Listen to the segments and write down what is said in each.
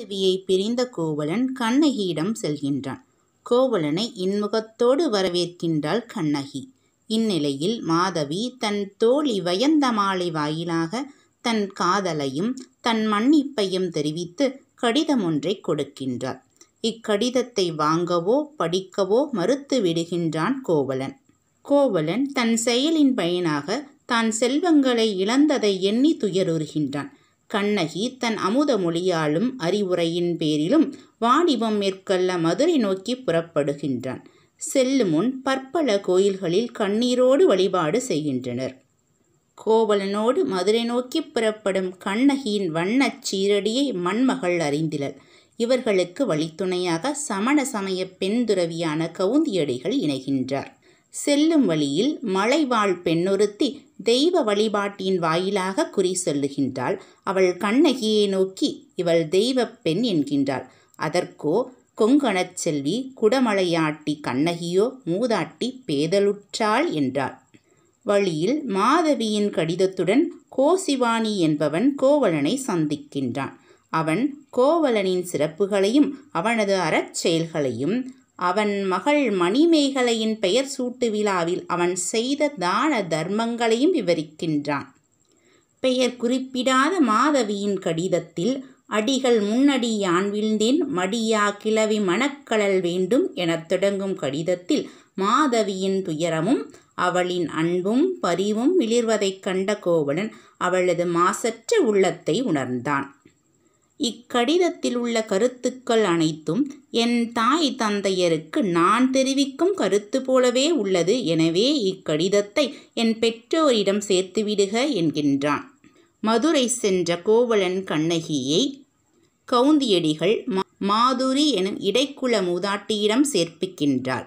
தேவியை பிரிந்த கோவலன் கண்ணகியிடம் செல்கின்றான் கோவலனை இன்முகத்தோடு வரவேற்கின்றாள் கண்ணகி இந்நிலையில் மாதவி தன் தோழி மாலை வாயிலாக தன் காதலையும் தன் மன்னிப்பையும் தெரிவித்து கடிதம் ஒன்றை கொடுக்கின்றார் இக்கடிதத்தை வாங்கவோ படிக்கவோ மறுத்து விடுகின்றான் கோவலன் கோவலன் தன் செயலின் பயனாக தான் செல்வங்களை இழந்ததை எண்ணி துயருறுகின்றான் கண்ணகி தன் அமுத மொழியாலும் அறிவுரையின் பேரிலும் வாணிபம் மேற்கொள்ள மதுரை நோக்கி புறப்படுகின்றான் செல்லும் முன் பற்பல கோயில்களில் கண்ணீரோடு வழிபாடு செய்கின்றனர் கோவலனோடு மதுரை நோக்கி புறப்படும் கண்ணகியின் வண்ணச் சீரடியை மண்மகள் அறிந்திலர் இவர்களுக்கு வழித்துணையாக சமண சமய பெண்துறவியான கவுந்தியடிகள் இணைகின்றார் செல்லும் வழியில் மலைவாழ் பெண்ணொருத்தி தெய்வ வழிபாட்டின் வாயிலாக குறி சொல்லுகின்றாள் அவள் கண்ணகியை நோக்கி இவள் தெய்வ பெண் என்கின்றாள் அதற்கோ கொங்கணச் செல்வி குடமலையாட்டி கண்ணகியோ மூதாட்டி பேதலுற்றாள் என்றாள் வழியில் மாதவியின் கடிதத்துடன் கோசிவாணி என்பவன் கோவலனை சந்திக்கின்றான் அவன் கோவலனின் சிறப்புகளையும் அவனது அறச் செயல்களையும் அவன் மகள் மணிமேகலையின் பெயர் சூட்டு விழாவில் அவன் செய்த தான தர்மங்களையும் விவரிக்கின்றான் பெயர் குறிப்பிடாத மாதவியின் கடிதத்தில் அடிகள் முன்னடி யான் விழுந்தேன் மடியா கிளவி மணக்கலல் வேண்டும் எனத் தொடங்கும் கடிதத்தில் மாதவியின் துயரமும் அவளின் அன்பும் பரிவும் மிளிர்வதைக் கண்ட கோவலன் அவளது மாசற்ற உள்ளத்தை உணர்ந்தான் இக்கடிதத்தில் உள்ள கருத்துக்கள் அனைத்தும் என் தாய் தந்தையருக்கு நான் தெரிவிக்கும் கருத்து போலவே உள்ளது எனவே இக்கடிதத்தை என் பெற்றோரிடம் சேர்த்துவிடுக என்கின்றான் மதுரை சென்ற கோவலன் கண்ணகியை கவுந்தியடிகள் மாதுரி எனும் இடைக்குல மூதாட்டியிடம் சேர்ப்பிக்கின்றார்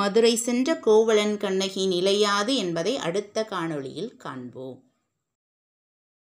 மதுரை சென்ற கோவலன் கண்ணகி நிலையாது என்பதை அடுத்த காணொளியில் காண்போம்